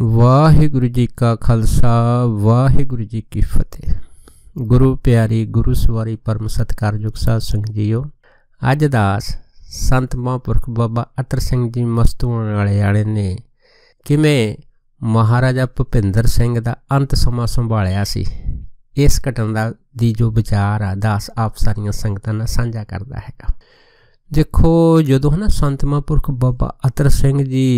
ਵਾਹਿਗੁਰੂ ਜੀ ਕਾ ਖਾਲਸਾ ਵਾਹਿਗੁਰੂ ਜੀ ਕੀ ਫਤਿਹ ਗੁਰੂ ਪਿਆਰੀ ਗੁਰੂ ਸਵਾਰੀ ਪਰਮ ਸਤਕਾਰਯੋਗ ਸਾਧ ਸੰਗਤ ਜੀਓ ਅੱਜ ਦਾਸ ਸੰਤ ਮਹਾਂਪੁਰਖ ਬਾਬਾ ਅਤਰ ਸਿੰਘ ਜੀ ਮਸਤੂਣ ਵਾਲੇ ਵਾਲੇ ਨੇ ਕਿਵੇਂ ਮਹਾਰਾਜਾ ਭੁਪਿੰਦਰ ਸਿੰਘ ਦਾ ਅੰਤ ਸਮਾਂ ਸੰਭਾਲਿਆ ਸੀ ਇਸ ਘਟਨ ਦਾ ਦੀ ਜੋ ਵਿਚਾਰ ਆ ਦਾਸ ਆਪ ਸਾਰੀਆਂ ਸੰਗਤਾਂ ਨਾਲ ਸਾਂਝਾ ਕਰਦਾ ਹੈਗਾ ਦੇਖੋ ਜਦੋਂ ਹਨਾ ਸੰਤ ਮਹਾਂਪੁਰਖ ਬਾਬਾ ਅਤਰ ਸਿੰਘ ਜੀ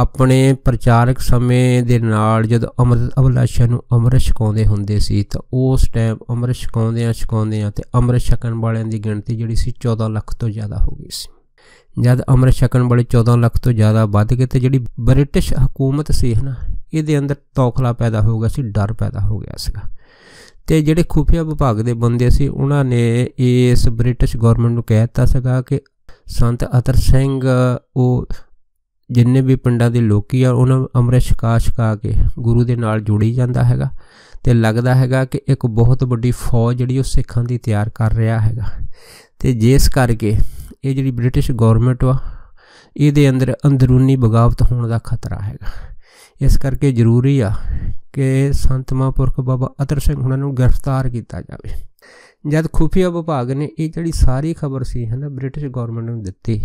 ਆਪਣੇ ਪ੍ਰਚਾਰਕ ਸਮੇਂ ਦੇ ਨਾਲ ਜਦ ਅੰਮ੍ਰਿਤ ਅਬਲਾਸ਼ਾ ਨੂੰ ਅੰਮ੍ਰਿਤ ਛਕਾਉਂਦੇ ਹੁੰਦੇ ਸੀ ਤਾਂ ਉਸ ਟਾਈਮ ਅੰਮ੍ਰਿਤ ਛਕਾਉਂਦੇ ਆ ਛਕਾਉਂਦੇ ਆ ਤੇ ਅੰਮ੍ਰਿਤ ਛਕਣ ਵਾਲਿਆਂ ਦੀ ਗਿਣਤੀ ਜਿਹੜੀ ਸੀ 14 ਲੱਖ ਤੋਂ ਜ਼ਿਆਦਾ ਹੋ ਗਈ ਸੀ ਜਦ ਅੰਮ੍ਰਿਤ ਛਕਣ ਵਾਲੇ 14 ਲੱਖ ਤੋਂ ਜ਼ਿਆਦਾ ਵੱਧ ਗਏ ਤੇ ਜਿਹੜੀ ਬ੍ਰਿਟਿਸ਼ ਹਕੂਮਤ ਸੀ ਹਨਾ ਇਹਦੇ ਅੰਦਰ ਤੌਖਲਾ ਪੈਦਾ ਹੋ ਗਿਆ ਸੀ ਡਰ ਪੈਦਾ ਹੋ ਗਿਆ ਸੀਗਾ ਤੇ ਜਿਹੜੇ ਖੁਫੀਆ ਵਿਭਾਗ ਦੇ ਬੰਦੇ ਸੀ ਉਹਨਾਂ ਨੇ ਇਸ ਬ੍ਰਿਟਿਸ਼ ਗਵਰਨਮੈਂਟ ਨੂੰ ਕਹਿ ਦਿੱਤਾ ਸੀਗਾ ਕਿ ਸੰਤ ਅਤਰ ਸਿੰਘ ਉਹ ਜਿੰਨੇ ਵੀ ਪਿੰਡਾਂ ਦੇ ਲੋਕੀ ਆ ਉਹਨਾਂ ਅੰਮ੍ਰਿਤ ਛਕਾ ਛਕਾ ਕੇ ਗੁਰੂ ਦੇ ਨਾਲ ਜੁੜੀ ਜਾਂਦਾ ਹੈਗਾ ਤੇ ਲੱਗਦਾ ਹੈਗਾ ਕਿ ਇੱਕ ਬਹੁਤ ਵੱਡੀ ਫੌਜ ਜਿਹੜੀ ਉਹ ਸਿੱਖਾਂ ਦੀ ਤਿਆਰ ਕਰ ਰਿਹਾ ਹੈਗਾ ਤੇ ਜਿਸ ਕਰਕੇ ਇਹ ਜਿਹੜੀ ਬ੍ਰਿਟਿਸ਼ ਗਵਰਨਮੈਂਟ ਆ ਇਹਦੇ ਅੰਦਰ ਅੰਦਰੂਨੀ ਬਗਾਵਤ ਹੋਣ ਦਾ ਖਤਰਾ ਹੈਗਾ ਇਸ ਕਰਕੇ ਜ਼ਰੂਰੀ ਆ ਕਿ ਸੰਤ ਮਹਾਂਪੁਰਖ ਬਾਬਾ ਅਤਰ ਸਿੰਘ ਉਹਨਾਂ ਨੂੰ ਗ੍ਰਿਫਤਾਰ ਕੀਤਾ ਜਾਵੇ ਜਦ ਖੁਫੀਆ ਵਿਭਾਗ ਨੇ ਇਹ ਜਿਹੜੀ ਸਾਰੀ ਖਬਰ ਸੀ ਹਨਾ ਬ੍ਰਿਟਿਸ਼ ਗਵਰਨਮੈਂਟ ਨੂੰ ਦਿੱਤੀ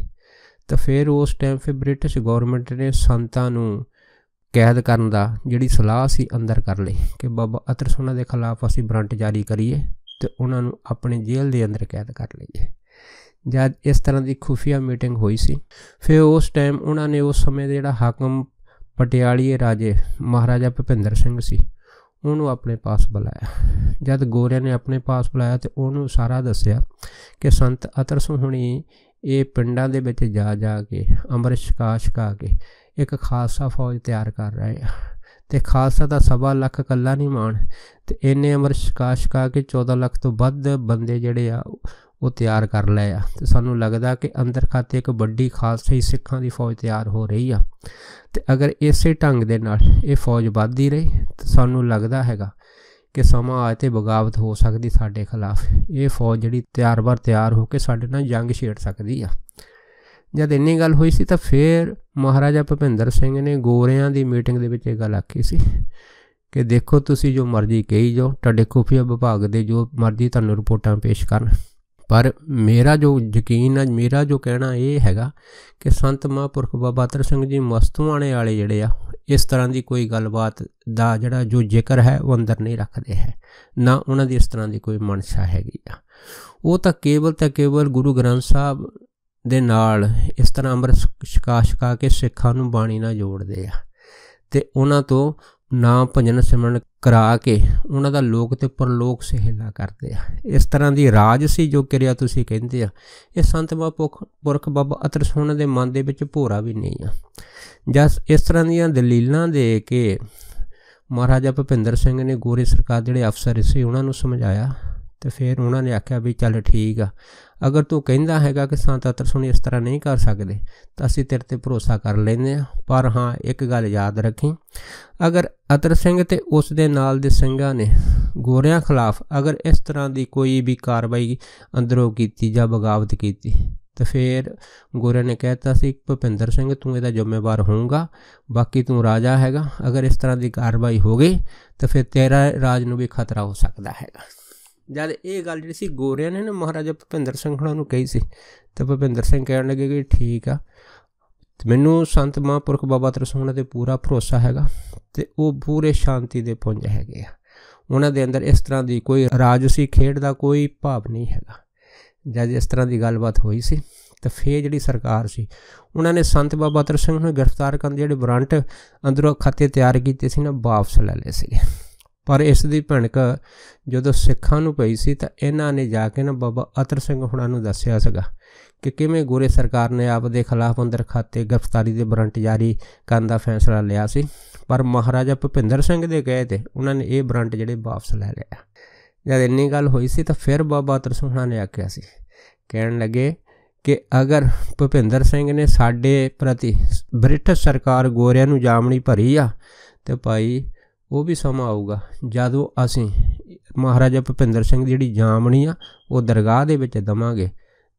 ਤਾਂ ਫਿਰ ਉਸ ਟਾਈਮ ਫਿਰ ਬ੍ਰਿਟਿਸ਼ ਗਵਰਨਮੈਂਟ ਨੇ ਸੰਤਾਂ ਨੂੰ ਕੈਦ ਕਰਨ ਦਾ ਜਿਹੜੀ ਸਲਾਹ ਸੀ ਅੰਦਰ ਕਰ ਲਈ ਕਿ ਬਾਬਾ ਅਤਰ ਸੋਨਾ ਦੇ ਖਿਲਾਫ ਅਸੀਂ ਬਰੰਟ ਜਾਰੀ ਕਰੀਏ ਤੇ ਉਹਨਾਂ ਨੂੰ ਆਪਣੇ ਜੇਲ੍ਹ ਦੇ ਅੰਦਰ ਕੈਦ ਕਰ ਲਈਏ ਜਦ ਇਸ ਤਰ੍ਹਾਂ ਦੀ ਖੁਫੀਆ ਮੀਟਿੰਗ ਹੋਈ ਸੀ ਫਿਰ ਉਸ ਟਾਈਮ ਉਹਨਾਂ ਨੇ ਉਸ ਸਮੇਂ ਦੇ ਜਿਹੜਾ ਹਾਕਮ ਪਟਿਆਲੀਏ ਰਾਜੇ ਮਹਾਰਾਜਾ ਭਪਿੰਦਰ ਸਿੰਘ ਸੀ ਉਹਨੂੰ ਆਪਣੇ ਪਾਸ ਬੁਲਾਇਆ ਜਦ ਗੋਰਿਆਂ ਨੇ ਆਪਣੇ ਪਾਸ ਬੁਲਾਇਆ ਤੇ ਉਹਨੂੰ ਸਾਰਾ ਦੱਸਿਆ ਕਿ ਸੰਤ ਅਤਰਸੂ ਹੁਣੀ ਇਹ ਪਿੰਡਾਂ ਦੇ ਵਿੱਚ ਜਾ ਜਾ ਕੇ ਅੰਮ੍ਰਿਤ ਛਕਾ ਛਕਾ ਕੇ ਇੱਕ ਖਾਲਸਾ ਫੌਜ ਤਿਆਰ ਕਰ ਰਹੇ ਆ ਤੇ ਖਾਲਸਾ ਦਾ ਸਵਾ ਲੱਖ ਕੱਲਾ ਨਹੀਂ ਮਾਣ ਤੇ ਇਹਨੇ ਅੰਮ੍ਰਿਤ ਛਕਾ ਛਕਾ ਕੇ 14 ਲੱਖ ਤੋਂ ਵੱਧ ਬੰਦੇ ਜਿਹੜੇ ਆ ਉਹ ਤਿਆਰ ਕਰ ਲਏ ਆ ਤੇ ਸਾਨੂੰ ਲੱਗਦਾ ਕਿ ਅੰਦਰ ਖਾਤੇ ਇੱਕ ਵੱਡੀ ਖਾਲਸਾਈ ਸਿੱਖਾਂ ਦੀ ਫੌਜ ਤਿਆਰ ਹੋ ਰਹੀ ਆ ਤੇ ਅਗਰ ਇਸੇ ਢੰਗ ਦੇ ਨਾਲ ਇਹ ਫੌਜ ਵੱਧਦੀ ਰਹੀ ਤਾਂ ਸਾਨੂੰ ਲੱਗਦਾ ਹੈਗਾ ਕਿ ਸਮਾਂ ਆਏ ਤੇ ਬਗਾਵਤ ਹੋ ਸਕਦੀ ਸਾਡੇ ਖਿਲਾਫ ਇਹ ਫੌਜ ਜਿਹੜੀ ਤਿਆਰ-ਬਰ ਤਿਆਰ ਹੋ ਕੇ ਸਾਡੇ ਨਾਲ ਜੰਗ ਛੇੜ ਸਕਦੀ ਆ ਜਦ ਇੰਨੀ ਗੱਲ ਹੋਈ ਸੀ ਤਾਂ ਫੇਰ ਮਹਾਰਾਜਾ ਭਪਿੰਦਰ ਸਿੰਘ ਨੇ ਗੋਰਿਆਂ ਦੀ ਮੀਟਿੰਗ ਦੇ ਵਿੱਚ ਇਹ ਗੱਲ ਆਖੀ ਸੀ ਕਿ ਦੇਖੋ ਤੁਸੀਂ ਜੋ ਮਰਜ਼ੀ ਕਹੀ ਜਾਓ ਤੁਹਾਡੇ ਖੁਫੀਆ ਵਿਭਾਗ ਦੇ ਜੋ ਮਰਜ਼ੀ ਤੁਹਾਨੂੰ ਰਿਪੋਰਟਾਂ ਪੇਸ਼ ਕਰਨ ਪਰ ਮੇਰਾ ਜੋ ਯਕੀਨ ਹੈ ਮੇਰਾ ਜੋ ਕਹਿਣਾ ਇਹ ਹੈਗਾ ਕਿ ਸੰਤ ਮਹਾਂਪੁਰਖ ਬਾਬਾ ਤਰ ਸਿੰਘ ਜੀ ਮਸਤੂਆਣੇ ਵਾਲੇ ਜਿਹੜੇ ਆ ਇਸ ਤਰ੍ਹਾਂ ਦੀ ਕੋਈ ਗੱਲਬਾਤ ਦਾ ਜਿਹੜਾ ਜੋ ਜ਼ਿਕਰ ਹੈ ਉਹ ਅੰਦਰ ਨਹੀਂ ਰੱਖਦੇ ਹੈ ਨਾ ਉਹਨਾਂ ਦੀ ਇਸ ਤਰ੍ਹਾਂ ਦੀ ਕੋਈ ਮਨਸ਼ਾ ਹੈਗੀ ਆ ਉਹ ਤਾਂ ਕੇਵਲ ਤਾਂ ਕੇਵਲ ਗੁਰੂ ਗ੍ਰੰਥ ਸਾਹਿਬ ਦੇ ਨਾਲ ਇਸ ਤਰ੍ਹਾਂ ਅੰਮ੍ਰਿਤ ਛਕਾ ਛਕਾ ਕੇ ਸਿੱਖਾਂ ਨੂੰ ਬਾਣੀ ਨਾਲ ਜੋੜਦੇ ਆ ਤੇ ਉਹਨਾਂ ਤੋਂ ਨਾਮ ਭਜਨ ਸਿਮਰਨ ਕਰਾ ਕੇ ਉਹਨਾਂ ਦਾ ਲੋਕ ਤੇ ਪਰਲੋਕ ਸਹਿਲਾ ਕਰਦੇ ਆ ਇਸ ਤਰ੍ਹਾਂ ਦੀ ਰਾਜ ਸੀ ਜੋ ਕਿਰਿਆ ਤੁਸੀਂ ਕਹਿੰਦੇ ਆ ਇਹ ਸੰਤ ਬਾਪੁਖ ਪੁਰਖ ਬਾਬਾ ਅਤਰ ਸੋਹਣ ਦੇ ਮਨ ਦੇ ਵਿੱਚ ਭੋਰਾ ਵੀ ਨਹੀਂ ਆ ਜਸ ਇਸ ਤਰ੍ਹਾਂ ਦੀਆਂ ਦਲੀਲਾਂ ਦੇ ਕੇ ਮਹਾਰਾਜਾ ਭਪਿੰਦਰ ਸਿੰਘ ਨੇ ਗੋਰੇ ਸਰਕਾਰ ਜਿਹੜੇ ਅਫਸਰ ਸੀ ਉਹਨਾਂ ਨੂੰ ਸਮਝਾਇਆ ਤੇ ਫਿਰ ਉਹਨਾਂ ਨੇ ਆਖਿਆ ਵੀ ਚੱਲ ਠੀਕ ਆ ਅਗਰ ਤੂੰ ਕਹਿੰਦਾ ਹੈਗਾ ਕਿ ਸੰਤ ਅਤਰ ਸੁਣੀ ਇਸ ਤਰ੍ਹਾਂ ਨਹੀਂ ਕਰ ਸਕਦੇ ਤਾਂ ਅਸੀਂ ਤੇਰੇ ਤੇ ਭਰੋਸਾ ਕਰ ਲੈਂਦੇ ਆ ਪਰ ਹਾਂ ਇੱਕ ਗੱਲ ਯਾਦ ਰੱਖੀ ਅਗਰ ਅਤਰ ਸਿੰਘ ਤੇ ਉਸ ਦੇ ਨਾਲ ਦੇ ਸਿੰਘਾਂ ਨੇ ਗੋਰਿਆਂ ਖਿਲਾਫ ਅਗਰ ਇਸ ਤਰ੍ਹਾਂ ਦੀ ਕੋਈ ਵੀ ਕਾਰਵਾਈ ਅੰਦਰੋਂ ਕੀਤੀ ਜਾਂ ਬਗਾਵਤ ਕੀਤੀ ਤਾਂ ਫਿਰ ਗੋਰਿਆਂ ਨੇ ਕਹਿਤਾ ਸੀ ਭਪਿੰਦਰ ਸਿੰਘ ਤੂੰ ਇਹਦਾ ਜ਼ਿੰਮੇਵਾਰ ਹੋਊਗਾ ਬਾਕੀ ਤੂੰ ਰਾਜਾ ਹੈਗਾ ਅਗਰ ਇਸ ਤਰ੍ਹਾਂ ਦੀ ਕਾਰਵਾਈ ਹੋ ਗਈ ਤਾਂ ਫਿਰ ਤੇਰਾ ਰਾਜ ਨੂੰ ਵੀ ਖਤਰਾ ਹੋ ਸਕਦਾ ਹੈਗਾ ਜਦ ਇਹ ਗੱਲ ਜਿਹੜੀ ਸੀ ਗੋਰਿਆਂ ਨੇ ਨਾ ਮਹਾਰਾਜਾ ਭਪਿੰਦਰ ਸਿੰਘ ਹੁਣਾਂ ਨੂੰ ਕਹੀ ਸੀ ਤਾਂ ਭਪਿੰਦਰ ਸਿੰਘ ਕਹਿਣ ਲੱਗੇ ਕਿ ਠੀਕ ਆ ਮੈਨੂੰ ਸੰਤ ਮਹਾਂਪੁਰਖ ਬਾਬਾ ਤਰਸੋਣਾ ਤੇ ਪੂਰਾ ਭਰੋਸਾ ਹੈਗਾ ਤੇ ਉਹ ਪੂਰੇ ਸ਼ਾਂਤੀ ਦੇ ਪੁੰਜ ਹੈਗੇ ਆ ਉਹਨਾਂ ਦੇ ਅੰਦਰ ਇਸ ਤਰ੍ਹਾਂ ਦੀ ਕੋਈ ਰਾਜਸੀ ਖੇਡ ਦਾ ਕੋਈ ਭਾਵ ਨਹੀਂ ਹੈਗਾ ਜਦ ਇਸ ਤਰ੍ਹਾਂ ਦੀ ਗੱਲਬਾਤ ਹੋਈ ਸੀ ਤਾਂ ਫੇਰ ਜਿਹੜੀ ਸਰਕਾਰ ਸੀ ਉਹਨਾਂ ਨੇ ਸੰਤ ਬਾਬਾ ਤਰਸੋਣਾ ਸਿੰਘ ਨੂੰ ਗ੍ਰਿਫਤਾਰ ਕਰਨ ਦੇ ਜਿਹੜੇ ਵਾਰੰਟ ਅੰਦਰੋਂ ਖਾਤੇ ਤਿਆਰ ਕੀਤੇ ਸੀ ਨਾ ਵਾਪਸ ਲੈ ਲਏ ਸੀਗੇ ਪਰ ਇਸ ਦੀ ਭਣਕ ਜਦੋਂ ਸਿੱਖਾਂ ਨੂੰ ਪਈ ਸੀ ਤਾਂ ਇਹਨਾਂ ਨੇ ਜਾ ਕੇ ਨਾ ਬਾਬਾ ਅਤਰ ਸਿੰਘ ਹੁਣਾ ਨੂੰ ਦੱਸਿਆ ਸੀਗਾ ਕਿ ਕਿਵੇਂ ਗੋਰੇ ਸਰਕਾਰ ਨੇ ਆਪ ਦੇ ਖਿਲਾਫ ਅੰਦਰ ਖਾਤੇ ਗ੍ਰਿਫਤਾਰੀ ਦੇ ਬਰੰਟ ਜਾਰੀ ਕਰਨ ਦਾ ਫੈਸਲਾ ਲਿਆ ਸੀ ਪਰ ਮਹਾਰਾਜਾ ਭੁਪਿੰਦਰ ਸਿੰਘ ਦੇ ਗਏ ਤੇ ਉਹਨਾਂ ਨੇ ਇਹ ਬਰੰਟ ਜਿਹੜੇ ਵਾਪਸ ਲੈ ਲਿਆ ਜਦ ਇੰਨੀ ਗੱਲ ਹੋਈ ਸੀ ਤਾਂ ਫਿਰ ਬਾਬਾ ਅਤਰ ਸਿੰਘ ਹੁਣਾ ਨੇ ਆਖਿਆ ਸੀ ਕਹਿਣ ਲੱਗੇ ਕਿ ਅਗਰ ਭੁਪਿੰਦਰ ਸਿੰਘ ਨੇ ਸਾਡੇ ਪ੍ਰਤੀ ਬ੍ਰਿਟਿਸ਼ ਸਰਕਾਰ ਗੋਰਿਆਂ ਨੂੰ ਜਾਮਣੀ ਭਰੀ ਆ ਤੇ ਭਾਈ ਉਹ ਵੀ ਸਮਾਂ ਆਊਗਾ ਜਦੋਂ ਅਸੀਂ ਮਹਾਰਾਜਾ ਭਪਿੰਦਰ ਸਿੰਘ ਜਿਹੜੀ ਜਾਮਣੀ ਆ ਉਹ ਦਰਗਾਹ ਦੇ ਵਿੱਚ ਦਵਾਂਗੇ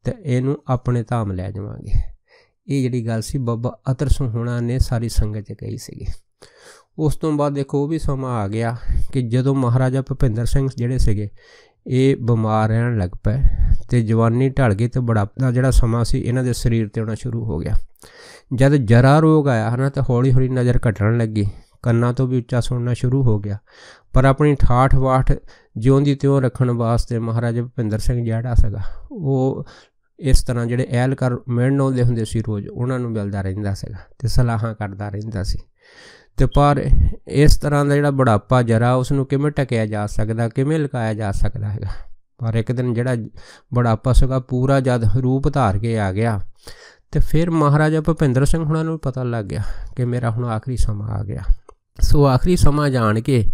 ਤੇ ਇਹਨੂੰ ਆਪਣੇ ਧਾਮ ਲੈ ਜਾਵਾਂਗੇ ਇਹ ਜਿਹੜੀ ਗੱਲ ਸੀ ਬਾਬਾ ਅਤਰ ਸਿੰਘ ਹੋਣਾ ਨੇ ਸਾਰੀ ਸੰਗਤ 'ਚ ਕਹੀ ਸੀਗੀ ਉਸ ਤੋਂ ਬਾਅਦ ਦੇਖੋ ਉਹ ਵੀ ਸਮਾਂ ਆ ਗਿਆ ਕਿ ਜਦੋਂ ਮਹਾਰਾਜਾ ਭਪਿੰਦਰ ਸਿੰਘ ਜਿਹੜੇ ਸੀਗੇ ਇਹ ਬਿਮਾਰ ਰਹਿਣ ਲੱਗ ਪਏ ਤੇ ਜਵਾਨੀ ਢਲ ਗਈ ਤੇ ਦਾ ਜਿਹੜਾ ਸਮਾਂ ਸੀ ਇਹਨਾਂ ਦੇ ਸਰੀਰ ਤੇ ਆਉਣਾ ਸ਼ੁਰੂ ਹੋ ਗਿਆ ਜਦ ਜਰਾ ਰੋਗ ਆਇਆ ਹਨਾ ਤਾਂ ਹੌਲੀ ਹੌਲੀ ਨਜ਼ਰ ਘਟਣ ਲੱਗੀ ਕੰਨਾਂ ਤੋਂ ਵੀ ਉੱਚਾ ਸੁਣਨਾ ਸ਼ੁਰੂ ਹੋ ਗਿਆ ਪਰ ਆਪਣੀ ਠਾਠ ਵਾਠ ਜਿਉਂ ਦੀ ਤਿਉਂ ਰੱਖਣ ਵਾਸਤੇ ਮਹਾਰਾਜਾ ਭਪਿੰਦਰ ਸਿੰਘ ਜਿਹੜਾ ਸੀਗਾ ਉਹ ਇਸ ਤਰ੍ਹਾਂ ਜਿਹੜੇ ਐਲਕਾਰ ਮਿਲਣ ਆਉਂਦੇ ਹੁੰਦੇ ਸੀ ਰੋਜ਼ ਉਹਨਾਂ ਨੂੰ ਮਿਲਦਾ ਰਹਿੰਦਾ ਸੀਗਾ ਤੇ ਸਲਾਹਾਂ ਕਰਦਾ ਰਹਿੰਦਾ ਸੀ ਤੇ ਪਰ ਇਸ ਤਰ੍ਹਾਂ ਦਾ ਜਿਹੜਾ ਬੁਢਾਪਾ ਜਰਾ ਉਸ ਨੂੰ ਕਿਵੇਂ ਟਕਿਆ ਜਾ ਸਕਦਾ ਕਿਵੇਂ ਲਕਾਇਆ ਜਾ ਸਕਦਾ ਹੈਗਾ ਪਰ ਇੱਕ ਦਿਨ ਜਿਹੜਾ ਬੁਢਾਪਾ ਸੀਗਾ ਪੂਰਾ ਜਦ ਰੂਪ ਧਾਰ ਕੇ ਆ ਗਿਆ ਤੇ ਫਿਰ ਮਹਾਰਾਜਾ ਭਪਿੰਦਰ ਸਿੰਘ ਹੁਣਾਂ ਨੂੰ ਪਤਾ ਲੱਗ ਗਿਆ ਕਿ ਮੇਰਾ ਹੁਣ ਆਖਰੀ ਸਮਾਂ ਆ ਗਿਆ ਸੋ ਆਖਰੀ ਸਮਾਂ ਜਾਣ ਕੇ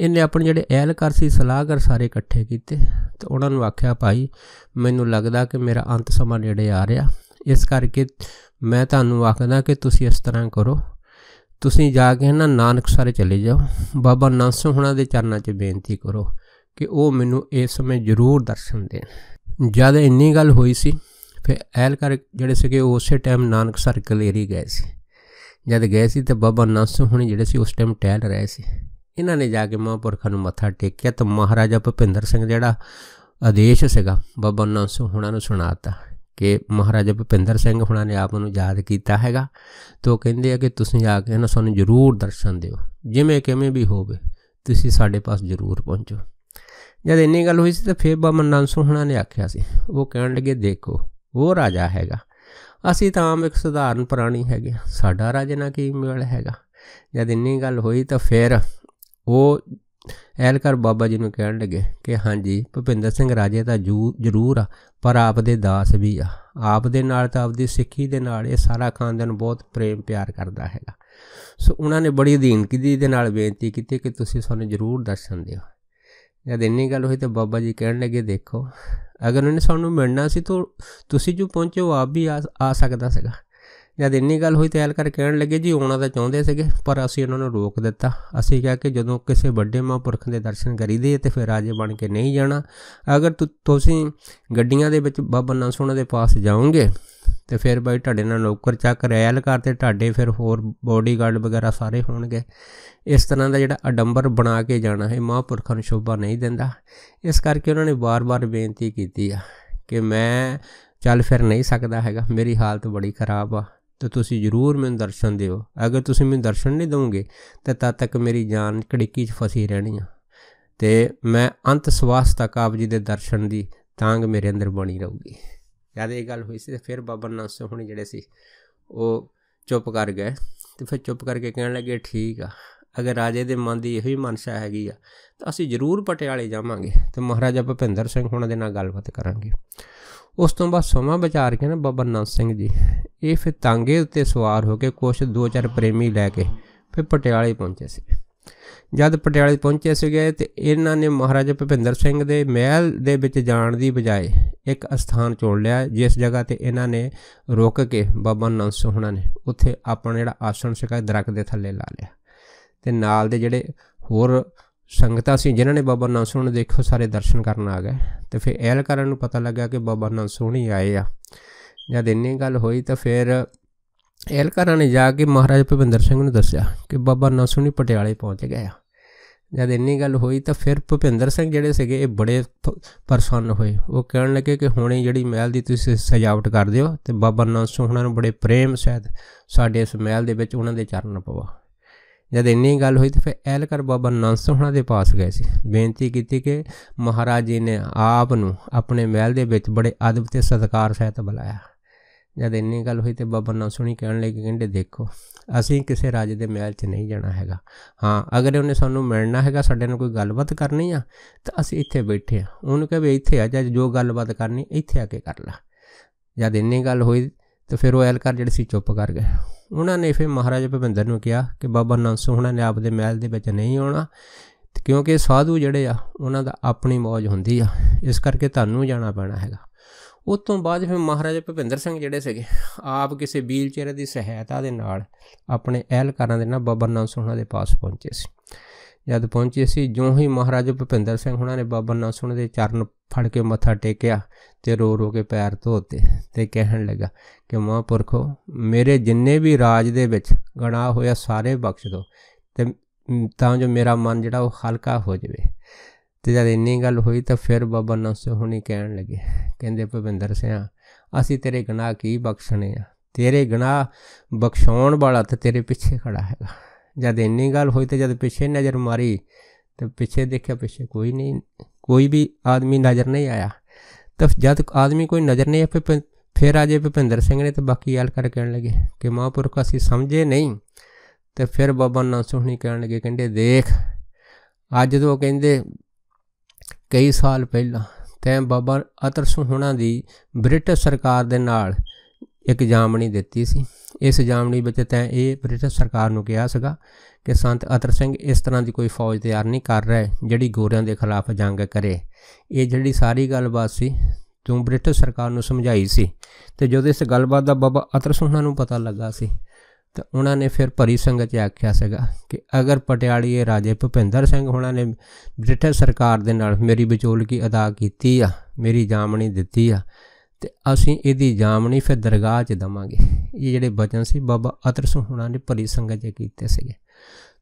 ਇਹਨੇ ਆਪਣੇ ਜਿਹੜੇ ਅਹਿਲਕਾਰ ਸੀ ਸਲਾਹਕਾਰ ਸਾਰੇ ਇਕੱਠੇ ਕੀਤੇ ਤੇ ਉਹਨਾਂ ਨੂੰ ਆਖਿਆ ਭਾਈ ਮੈਨੂੰ ਲੱਗਦਾ ਕਿ ਮੇਰਾ ਅੰਤ ਸਮਾਂ ਨੇੜੇ ਆ ਰਿਹਾ ਇਸ ਕਰਕੇ ਮੈਂ ਤੁਹਾਨੂੰ ਆਖਦਾ ਕਿ ਤੁਸੀਂ ਇਸ ਤਰ੍ਹਾਂ ਕਰੋ ਤੁਸੀਂ ਜਾ ਕੇ ਨਾ ਸਾਰੇ ਚਲੇ ਜਾਓ ਬਾਬਾ ਨਾਨਕ ਹੁਣਾਂ ਦੇ ਚਰਨਾਂ 'ਚ ਬੇਨਤੀ ਕਰੋ ਕਿ ਉਹ ਮੈਨੂੰ ਇਸ ਸਮੇਂ ਜ਼ਰੂਰ ਦਰਸ਼ਨ ਦੇਣ ਜਦ ਇੰਨੀ ਗੱਲ ਹੋਈ ਸੀ ਫਿਰ ਅਹਿਲਕਾਰ ਜਿਹੜੇ ਸੀਗੇ ਉਸੇ ਟਾਈਮ ਨਾਨਕ ਸਰਕਲ ਏਰੀ ਗਏ ਸੀ ਜਦ ਗਏ ਸੀ ਤੇ ਬਾਬਾ ਨਾਸੂ ਹੁਣੇ ਜਿਹੜੇ ਸੀ ਉਸ ਟਾਈਮ ਟਹਿਲ ਰਹੇ ਸੀ ਇਹਨਾਂ ਨੇ ਜਾ ਕੇ ਮਹਾਂਪੁਰਖਾਂ ਨੂੰ ਮੱਥਾ ਟੇਕਿਆ ਤੇ ਮਹਾਰਾਜਾ ਭਪਿੰਦਰ ਸਿੰਘ ਜਿਹੜਾ ਆਦੇਸ਼ ਸੀਗਾ ਬਾਬਾ ਨਾਸੂ ਹੁਣਾਂ ਨੂੰ ਸੁਣਾਤਾ ਕਿ ਮਹਾਰਾਜਾ ਭਪਿੰਦਰ ਸਿੰਘ ਹੁਣਾਂ ਨੇ ਆਪ ਨੂੰ ਯਾਦ ਕੀਤਾ ਹੈਗਾ ਤੋ ਕਹਿੰਦੇ ਆ ਕਿ ਤੁਸੀਂ ਜਾ ਕੇ ਇਹਨਾਂ ਸਾਨੂੰ ਜ਼ਰੂਰ ਦਰਸ਼ਨ ਦਿਓ ਜਿਵੇਂ ਕਿਵੇਂ ਵੀ ਹੋਵੇ ਤੁਸੀਂ ਸਾਡੇ ਪਾਸ ਜ਼ਰੂਰ ਪਹੁੰਚੋ ਜਦ ਇੰਨੀ ਗੱਲ ਹੋਈ ਸੀ ਤਾਂ ਫੇਰ ਬਾਬਾ ਨਾਨਸੂ ਹੁਣਾਂ ਨੇ ਆਖਿਆ ਸੀ ਉਹ ਕਹਿਣ ਲੱਗੇ ਦੇਖੋ ਉਹ ਰਾਜਾ ਹੈਗਾ ਅਸੀਂ ਤਾਂ ਆਮ ਇੱਕ ਸਧਾਰਨ ਪ੍ਰਾਣੀ ਹੈਗੇ ਸਾਡਾ ਰਾਜ ਨਾਲ ਕੀ ਮੇਲ ਹੈਗਾ ਜਦ ਇੰਨੀ ਗੱਲ ਹੋਈ ਤਾਂ ਫਿਰ ਉਹ ਐਲਕਰ ਬਾਬਾ ਜੀ ਨੂੰ ਕਹਿਣ ਲੱਗੇ ਕਿ ਹਾਂਜੀ ਭੁਪਿੰਦਰ ਸਿੰਘ ਰਾਜੇ ਤਾਂ ਜ਼ਰੂਰ ਆ ਪਰ ਆਪ ਦੇ ਦਾਸ ਵੀ ਆ ਆਪ ਦੇ ਨਾਲ ਤਾਂ ਆਪਦੀ ਸਿੱਖੀ ਦੇ ਨਾਲ ਇਹ ਸਾਰਾ ਖਾਨਦਾਨ ਬਹੁਤ ਪ੍ਰੇਮ ਪਿਆਰ ਕਰਦਾ ਹੈਗਾ ਸੋ ਉਹਨਾਂ ਨੇ ਬੜੀ ਅਧੀਨਗੀ ਦੇ ਨਾਲ ਬੇਨਤੀ ਕੀਤੀ ਕਿ ਤੁਸੀਂ ਸਾਨੂੰ ਜ਼ਰੂਰ ਦਰਸ਼ਨ ਦਿਓ ਜਦ ਇੰਨੀ ਗੱਲ ਹੋਈ ਤੇ ਬਾਬਾ ਜੀ ਕਹਿਣ ਲੱਗੇ ਦੇਖੋ ਅਗਰ ਉਹਨੇ ਸਾਨੂੰ ਮਿਲਣਾ ਸੀ ਤਾਂ ਤੁਸੀਂ ਜੋ ਪਹੁੰਚੋ ਆਪ ਵੀ ਆ ਸਕਦਾ ਸੀਗਾ ਜਦ ਇੰਨੀ ਗੱਲ ਹੋਈ ਤੇ ਐਲਕਰ ਕਹਿਣ ਲੱਗੇ ਜੀ ਉਹਨਾਂ ਦਾ ਚਾਹੁੰਦੇ ਸੀਗੇ ਪਰ ਅਸੀਂ ਉਹਨਾਂ ਨੂੰ ਰੋਕ ਦਿੱਤਾ ਅਸੀਂ ਕਿਹਾ ਕਿ ਜਦੋਂ ਕਿਸੇ ਵੱਡੇ ਮਹਾਂਪੁਰਖ ਦੇ ਦਰਸ਼ਨ ਕਰੀਦੇ ਤੇ ਫਿਰ ਰਾਜੇ ਬਣ ਕੇ ਨਹੀਂ ਜਾਣਾ ਅਗਰ ਤੁਸੀਂ ਗੱਡੀਆਂ ਦੇ ਵਿੱਚ ਬਾਬਾ ਨਾਨਕ ਸੋਹਣਾ ਦੇ ਪਾਸ ਜਾਓਗੇ ਤੇ ਫਿਰ ਬਾਈ ਤੁਹਾਡੇ ਨਾਲ ਨੌਕਰ ਚੱਕ ਰੈਲ ਤੇ ਤੁਹਾਡੇ ਫਿਰ ਹੋਰ ਬੋਡੀਗਾਰਡ ਵਗੈਰਾ ਸਾਰੇ ਹੋਣਗੇ ਇਸ ਤਰ੍ਹਾਂ ਦਾ ਜਿਹੜਾ ਅਡੰਬਰ ਬਣਾ ਕੇ ਜਾਣਾ ਹੈ ਮਹਾਂਪੁਰਖਾਂ ਨੂੰ ਸ਼ੋਭਾ ਨਹੀਂ ਦਿੰਦਾ ਇਸ ਕਰਕੇ ਉਹਨਾਂ ਨੇ ਵਾਰ-ਵਾਰ ਬੇਨਤੀ ਕੀਤੀ ਆ ਕਿ ਮੈਂ ਚੱਲ ਫਿਰ ਨਹੀਂ ਸਕਦਾ ਹੈਗਾ ਮੇਰੀ ਹਾਲਤ ਬੜੀ ਖਰਾਬ ਆ ਤਾਂ ਤੁਸੀਂ ਜ਼ਰੂਰ ਮੈਨੂੰ ਦਰਸ਼ਨ ਦਿਓ ਅਗਰ ਤੁਸੀਂ ਮੈਨੂੰ ਦਰਸ਼ਨ ਨਹੀਂ ਦਿਓਗੇ ਤਾਂ ਤਦ ਤੱਕ ਮੇਰੀ ਜਾਨ ਕੜਿੱਕੀ 'ਚ ਫਸੀ ਰਹਿਣੀ ਆ ਤੇ ਮੈਂ ਅੰਤ ਸਵਾਸ ਤੱਕ ਆਪ ਜੀ ਦੇ ਦਰਸ਼ਨ ਦੀ ਤਾਂਗ ਮੇਰੇ ਅੰਦਰ ਬਣੀ ਰਹੂਗੀ ਜਦ ਇਹ ਗੱਲ ਹੋਈ ਸੀ ਫਿਰ ਬਾਬਾ ਨਾਨਕ ਹੁਣ ਜਿਹੜੇ ਸੀ ਉਹ ਚੁੱਪ ਕਰ ਗਏ ਤੇ ਫਿਰ ਚੁੱਪ ਕਰਕੇ ਕਹਿਣ ਲੱਗੇ ਠੀਕ ਆ ਅਗਰ ਰਾਜੇ ਦੇ ਮਨ ਦੀ ਇਹੋ ਹੀ ਮਨਸ਼ਾ ਹੈਗੀ ਆ ਤਾਂ ਅਸੀਂ ਜ਼ਰੂਰ ਪਟਿਆਲੇ ਜਾਵਾਂਗੇ ਤੇ ਮਹਾਰਾਜਾ ਭਪਿੰਦਰ ਸਿੰਘ ਹੁਣਾਂ ਦੇ ਨਾਲ ਗੱਲਬਾਤ ਕਰਾਂਗੇ ਉਸ ਤੋਂ ਬਾਅਦ ਸੋਮਾ ਵਿਚਾਰ ਕੇ ਨਾ ਬਾਬਾ ਨਾਨਕ ਸਿੰਘ ਜੀ ਇਹ ਫਿਰ ਤਾਂਗੇ ਉੱਤੇ ਸਵਾਰ ਹੋ ਕੇ ਕੁਝ ਦੋ ਚਾਰ ਪ੍ਰੇਮੀ ਲੈ ਕੇ ਫਿਰ ਪਟਿਆਲੇ ਪਹੁੰਚੇ ਸੀ ਜਦ ਪਟਿਆਲੇ ਪਹੁੰਚੇ ਸੀਗੇ ਤੇ ਇਹਨਾਂ ਨੇ ਮਹਾਰਾਜਾ ਭਪਿੰਦਰ ਸਿੰਘ ਦੇ ਮਹਿਲ ਦੇ ਵਿੱਚ ਜਾਣ ਦੀ ਬਜਾਏ ਇੱਕ ਸਥਾਨ ਚੁਣ ਲਿਆ ਜਿਸ ਜਗ੍ਹਾ ਤੇ ਇਹਨਾਂ ਨੇ ਰੁਕ ਕੇ ਬਾਬਾ ਨਾਨਕ ਸੋਹਣਾ ਨੇ ਉੱਥੇ ਆਪਣਾ ਜਿਹੜਾ ਆਸਣ ਸੀਗਾ ਦਰਖਤ ਦੇ ਥੱਲੇ ਲਾ ਲਿਆ ਤੇ ਨਾਲ ਦੇ ਜਿਹੜੇ ਹੋਰ ਸੰਗਤਾਂ ਸੀ ਜਿਨ੍ਹਾਂ ਨੇ ਬਾਬਾ ਨਾਨਕ ਨੂੰ ਦੇਖੋ ਸਾਰੇ ਦਰਸ਼ਨ ਕਰਨ ਆ ਗਏ ਤੇ ਫਿਰ ਐਲਕਾਰਾਂ ਨੂੰ ਪਤਾ ਲੱਗਾ ਕਿ ਬਾਬਾ ਨਾਨਕ ਹੀ ਆਏ ਆ ਜਦ ਇੰਨੀ ਗੱਲ ਹੋਈ ਤਾਂ ਫਿਰ ਐਲਕਾਰਾਂ ਨੇ ਜਾ ਕੇ ਮਹਾਰਾਜ ਭਵਿੰਦਰ ਸਿੰਘ ਨੂੰ ਦੱਸਿਆ ਕਿ ਬਾਬਾ ਨਾਨਕ ਹੀ ਪਟਿਆਲੇ ਪਹੁੰਚ ਗਏ ਆ ਜਦ ਇੰਨੀ ਗੱਲ ਹੋਈ ਤਾਂ ਫਿਰ ਭੁਪਿੰਦਰ ਸਿੰਘ ਜਿਹੜੇ ਸੀਗੇ ਇਹ ਬੜੇ ਪਰੇਸ਼ਾਨ ਹੋਏ ਉਹ ਕਹਿਣ ਲੱਗੇ ਕਿ ਹੁਣੇ ਜਿਹੜੀ ਮਹਿਲ ਦੀ ਤੁਸੀਂ ਸਜਾਵਟ ਕਰ ਦਿਓ ਤੇ ਬਾਬਾ ਨਾਨਕ ਸੋਹਣਾ ਨੂੰ ਬੜੇ ਪ੍ਰੇਮ ਸਹਿਤ ਸਾਡੇ ਇਸ ਮਹਿਲ ਦੇ ਵਿੱਚ ਉਹਨਾਂ ਦੇ ਚਰਨ ਪਵਾ ਜਦ ਇੰਨੀ ਗੱਲ ਹੋਈ ਤੇ ਫਿਰ ਐਲਕਰ ਬਾਬਾ ਨਾਨਸੋ ਹੁਣਾਂ ਦੇ ਪਾਸ ਗਏ ਸੀ ਬੇਨਤੀ ਕੀਤੀ ਕਿ ਮਹਾਰਾਜ ਜੀ ਨੇ ਆਪ ਨੂੰ ਆਪਣੇ ਮਹਿਲ ਦੇ ਵਿੱਚ ਬੜੇ ਅਦਬ ਤੇ ਸਤਿਕਾਰ ਸਹਿਤ ਬੁਲਾਇਆ ਜਦ ਇੰਨੀ ਗੱਲ ਹੋਈ ਤੇ ਬਾਬਾ ਨਾਨਸੋ ਨੇ ਕਹਿਣ ਲੱਗੇ ਕਹਿੰਦੇ ਦੇਖੋ ਅਸੀਂ ਕਿਸੇ ਰਾਜ ਦੇ ਮਹਿਲ 'ਚ ਨਹੀਂ ਜਾਣਾ ਹੈਗਾ ਹਾਂ ਅਗਰ ਉਹਨੇ ਸਾਨੂੰ ਮਿਲਣਾ ਹੈਗਾ ਸਾਡੇ ਨਾਲ ਕੋਈ ਗੱਲਬਾਤ ਕਰਨੀ ਆ ਤਾਂ ਅਸੀਂ ਇੱਥੇ ਬੈਠੇ ਆ ਉਹਨੂੰ ਕਹੇ ਇੱਥੇ ਆ ਜਾ ਜੋ ਗੱਲਬਾਤ ਕਰਨੀ ਇੱਥੇ ਆ ਕੇ ਕਰ ਲੈ ਜਦ ਇੰਨੀ ਗੱਲ ਹੋਈ ਤੇ ਫਿਰ ਉਹ ਐਲਕਾਰ ਜਿਹੜੇ ਸੀ ਚੁੱਪ ਕਰ ਗਏ ਉਹਨਾਂ ਨੇ ਫਿਰ ਮਹਾਰਾਜ ਭਵਿੰਦਰ ਨੂੰ ਕਿਹਾ ਕਿ ਬਾਬਾ ਨੰਸ ਹੁਣਾਂ ਨੇ ਆਪਦੇ ਮਹਿਲ ਦੇ ਵਿੱਚ ਨਹੀਂ ਆਉਣਾ ਕਿਉਂਕਿ ਸਾਧੂ ਜਿਹੜੇ ਆ ਉਹਨਾਂ ਦਾ ਆਪਣੀ ਮौज ਹੁੰਦੀ ਆ ਇਸ ਕਰਕੇ ਤੁਹਾਨੂੰ ਜਾਣਾ ਪੈਣਾ ਹੈਗਾ ਉਸ ਤੋਂ ਬਾਅਦ ਫਿਰ ਮਹਾਰਾਜ ਭਵਿੰਦਰ ਸਿੰਘ ਜਿਹੜੇ ਸੀਗੇ ਆਪ ਕਿਸੇ ਬੀਲ ਚੇਅਰ ਦੀ ਸਹਾਇਤਾ ਦੇ ਨਾਲ ਆਪਣੇ ਐਲਕਾਰਾਂ ਦੇ ਨਾਲ ਬਾਬਾ ਨੰਸ ਹੁਣਾਂ ਦੇ ਪਾਸ ਪਹੁੰਚੇ ਸੀ ਜਦ ਪਹੁੰਚੇ ਸੀ ਜਿਉਂ ਹੀ ਮਹਾਰਾਜ ਭੁਪਿੰਦਰ ਸਿੰਘ ਹੁਣਾਂ ਨੇ ਬਾਬਾ ਨਾਸੁਣ ਦੇ ਚਰਨ ਫੜ ਕੇ ਮੱਥਾ ਟੇਕਿਆ ਤੇ ਰੋ ਰੋ ਕੇ ਪੈਰ ਧੋਤੇ ਤੇ ਕਹਿਣ ਲੱਗਾ ਕਿ ਮਹਾਂਪੁਰਖੋ ਮੇਰੇ ਜਿੰਨੇ ਵੀ ਰਾਜ ਦੇ ਵਿੱਚ ਗਨਾਹ ਹੋਇਆ ਸਾਰੇ ਬਖਸ਼ ਦਿਓ ਤੇ ਤਾਂ ਜੋ ਮੇਰਾ ਮਨ ਜਿਹੜਾ ਉਹ ਹਲਕਾ ਹੋ ਜਾਵੇ ਤੇ ਜਦ ਇੰਨੀ ਗੱਲ ਹੋਈ ਤਾਂ ਫਿਰ ਬਾਬਾ ਨਾਸੁਣ ਹੁਣੀ ਕਹਿਣ ਲੱਗੇ ਕਹਿੰਦੇ ਭੁਪਿੰਦਰ ਸਿੰਘ ਅਸੀਂ ਤੇਰੇ ਗਨਾਹ ਕੀ ਬਖਸ਼ਣੇ ਆ ਤੇਰੇ ਗਨਾਹ ਬਖਸ਼ਾਉਣ ਵਾਲਾ ਤੇ ਤੇਰੇ ਪਿੱਛੇ ਖੜਾ ਹੈਗਾ ਜਦ ਇੰਨੀ ਗੱਲ ਹੋਈ ਤੇ ਜਦ ਪਿੱਛੇ ਨਜ਼ਰ ਮਾਰੀ ਤੇ ਪਿੱਛੇ ਦੇਖਿਆ ਪਿੱਛੇ ਕੋਈ ਨਹੀਂ ਕੋਈ ਵੀ ਆਦਮੀ ਨਜ਼ਰ ਨਹੀਂ ਆਇਆ ਤਾਂ ਜਦ ਆਦਮੀ ਕੋਈ ਨਜ਼ਰ ਨਹੀਂ ਆਇਆ ਫਿਰ ਆਜੇ ਭਪਿੰਦਰ ਸਿੰਘ ਨੇ ਤੇ ਬਾਕੀ ਯਾਲ ਕਰ ਕਹਿਣ ਲੱਗੇ ਕਿ ਮਹਾਂਪੁਰਖ ਅਸੀਂ ਸਮਝੇ ਨਹੀਂ ਤੇ ਫਿਰ ਬਾਬਾ ਨਾ ਸੁਹਣੀ ਕਹਿਣ ਲੱਗੇ ਕਹਿੰਦੇ ਦੇਖ ਅੱਜ ਤੋਂ ਕਹਿੰਦੇ ਕਈ ਸਾਲ ਪਹਿਲਾਂ ਤੇ ਬਾਬਾ ਅਤਰ ਸੁਹਣਾ ਦੀ ਬ੍ਰਿਟਿਸ਼ ਸਰਕਾਰ ਦੇ ਨਾਲ ਇੱਕ ਜਾਮਣੀ ਦਿੱਤੀ ਸੀ ਇਸ ਜਾਮਣੀ ਵਿੱਚ ਬਚਤ ਇਹ ਬ੍ਰਿਟਿਸ਼ ਸਰਕਾਰ ਨੂੰ ਕਿਹਾ ਸੀਗਾ ਕਿ ਸੰਤ ਅਤਰ ਸਿੰਘ ਇਸ ਤਰ੍ਹਾਂ ਦੀ ਕੋਈ ਫੌਜ ਤਿਆਰ ਨਹੀਂ ਕਰ ਰਿਹਾ ਜਿਹੜੀ ਗੋਰਿਆਂ ਦੇ ਖਿਲਾਫ ਜੰਗ ਕਰੇ ਇਹ ਜਿਹੜੀ ਸਾਰੀ ਗੱਲਬਾਤ ਸੀ ਤੂੰ ਬ੍ਰਿਟਿਸ਼ ਸਰਕਾਰ ਨੂੰ ਸਮਝਾਈ ਸੀ ਤੇ ਜਦੋਂ ਇਸ ਗੱਲਬਾਤ ਦਾ ਬਾਬਾ ਅਤਰ ਸਿੰਘ ਨੂੰ ਪਤਾ ਲੱਗਾ ਸੀ ਤਾਂ ਉਹਨਾਂ ਨੇ ਫਿਰ ਭਰੀ ਸੰਗਤ 'ਚ ਆਖਿਆ ਸੀਗਾ ਕਿ ਅਗਰ ਪਟਿਆਲੀਏ ਰਾਜੇ ਭੁਪਿੰਦਰ ਸਿੰਘ ਹੋਣਾ ਨੇ ਬ੍ਰਿਟਿਸ਼ ਸਰਕਾਰ ਦੇ ਨਾਲ ਮੇਰੀ ਵਿਚੋਲਗੀ ਅਦਾ ਕੀਤੀ ਆ ਮੇਰੀ ਜਾਮਣੀ ਦਿੱਤੀ ਆ ਤੇ ਅਸੀਂ ਇਹਦੀ ਜਾਮਣੀ ਫਿਰ ਦਰਗਾਹ 'ਚ ਦਵਾਂਗੇ ਇਹ ਜਿਹੜੇ ਬਚਨ ਸੀ ਬਾਬਾ ਅਤਰ ਸਿੰਘ ਹੁਣਾਂ ਨੇ ਭਰੀ ਸੰਗਤ 'ਚ ਕੀਤੇ ਸੀਗੇ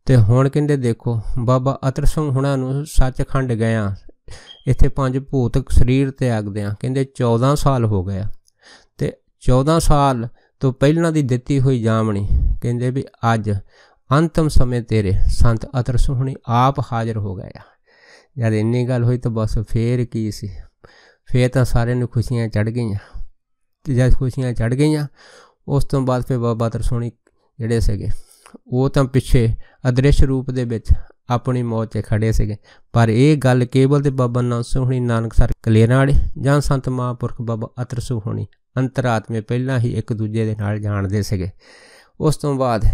ਤੇ ਹੁਣ ਕਹਿੰਦੇ ਦੇਖੋ ਬਾਬਾ ਅਤਰ ਸਿੰਘ ਹੁਣਾਂ ਨੂੰ ਸੱਚਖੰਡ ਗਿਆ ਇੱਥੇ ਪੰਜ ਭੂਤਕ ਸਰੀਰ ਤੇ ਆਗਦੇ ਆ ਕਹਿੰਦੇ 14 ਸਾਲ ਹੋ ਗਿਆ ਤੇ 14 ਸਾਲ ਤੋਂ ਪਹਿਲਾਂ ਦੀ ਦਿੱਤੀ ਹੋਈ ਜਾਮਣੀ ਕਹਿੰਦੇ ਵੀ ਅੱਜ ਅੰਤਮ ਸਮੇਂ ਤੇਰੇ ਸੰਤ ਅਤਰ ਸੁਹਣੀ ਆਪ ਹਾਜ਼ਰ ਹੋ ਗਏ ਆ ਜਦ ਇੰਨੀ ਗੱਲ ਹੋਈ ਤਾਂ ਬਸ ਫੇਰ ਕੀ ਸੀ ਫੇਰ ਤਾਂ ਸਾਰਿਆਂ ਨੂੰ ਖੁਸ਼ੀਆਂ ਚੜ ਗਈਆਂ ਤੇ ਜਦ ਖੁਸ਼ੀਆਂ ਚੜ ਗਈਆਂ ਉਸ ਤੋਂ ਬਾਅਦ ਫੇਰ ਬਾਬਾ ਤਰਸੋਣੀ ਜਿਹੜੇ ਸੀਗੇ ਉਹ ਤਾਂ ਪਿੱਛੇ ਅਦ੍ਰਿਸ਼ ਰੂਪ ਦੇ ਵਿੱਚ ਆਪਣੀ ਮੌਤ 'ਤੇ ਖੜੇ ਸੀਗੇ ਪਰ ਇਹ ਗੱਲ ਕੇਵਲ ਤੇ ਬਾਬਾ ਨਾਨਸੋਹਣੀ ਨਾਨਕ ਸਰ ਕਲੇਰਾਂ ਵਾਲੇ ਜਾਂ ਸੰਤ ਮਹਾਂਪੁਰਖ ਬਾਬਾ ਅਤਰਸੋਹਣੀ ਅੰਤਰਾਤਮੇ ਪਹਿਲਾਂ ਹੀ ਇੱਕ ਦੂਜੇ ਦੇ ਨਾਲ ਜਾਣਦੇ ਸੀਗੇ ਉਸ ਤੋਂ ਬਾਅਦ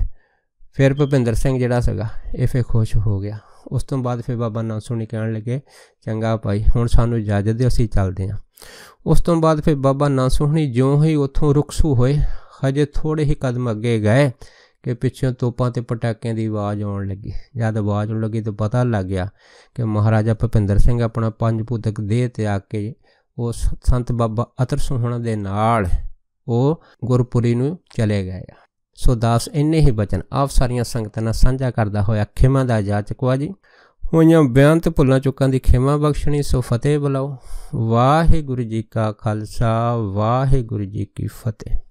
ਫਿਰ ਭੁਪਿੰਦਰ ਸਿੰਘ ਜਿਹੜਾ ਸੀਗਾ ਇਹ ਫੇ ਖੁਸ਼ ਹੋ ਗਿਆ ਉਸ ਤੋਂ ਬਾਅਦ ਫੇ ਬਾਬਾ ਸੁਣੀ ਕਹਿਣ ਲੱਗੇ ਚੰਗਾ ਭਾਈ ਹੁਣ ਸਾਨੂੰ ਇਜਾਜ਼ਤ ਦਿਓ ਅਸੀਂ ਚੱਲਦੇ ਹਾਂ ਉਸ ਤੋਂ ਬਾਅਦ ਫੇ ਬਾਬਾ ਸੁਣੀ ਜਿਉਂ ਹੀ ਉੱਥੋਂ ਰੁਕਸੂ ਹੋਏ ਹਜੇ ਥੋੜੇ ਹੀ ਕਦਮ ਅੱਗੇ ਗਏ ਕਿ ਪਿੱਛੋਂ ਤੋਪਾਂ ਤੇ ਪਟਾਕਿਆਂ ਦੀ ਆਵਾਜ਼ ਆਉਣ ਲੱਗੀ ਜਦ ਆਵਾਜ਼ ਆਉਣ ਲੱਗੀ ਤਾਂ ਪਤਾ ਲੱਗ ਗਿਆ ਕਿ ਮਹਾਰਾਜਾ ਭਪਿੰਦਰ ਸਿੰਘ ਆਪਣਾ ਪੰਜ ਪੁੱਤਕ ਦੇਹ ਤੇ ਆ ਕੇ ਉਸ ਸੰਤ ਬਾਬਾ ਅਤਰ ਸੋਹਣਾ ਦੇ ਨਾਲ ਉਹ ਗੁਰਪੁਰੀ ਨੂੰ ਚਲੇ ਗਏ ਸੋ ਦਾਸ ਇੰਨੇ ਹੀ ਬਚਨ ਆਪ ਸਾਰੀਆਂ ਸੰਗਤਾਂ ਨਾਲ ਸਾਂਝਾ ਕਰਦਾ ਹੋਇਆ ਖਿਮਾ ਦਾ ਜਾਚਕ ਵਾ ਜੀ ਹੋਈਆਂ ਬਿਆਨ ਤੇ ਭੁੱਲਾਂ ਚੁੱਕਾਂ ਦੀ ਖਿਮਾ ਬਖਸ਼ਣੀ ਸੋ ਫਤਿਹ ਬੁਲਾਓ ਵਾਹਿਗੁਰੂ ਜੀ ਕਾ ਖਾਲਸਾ ਵਾਹਿਗੁਰੂ ਜੀ ਕੀ ਫਤਿਹ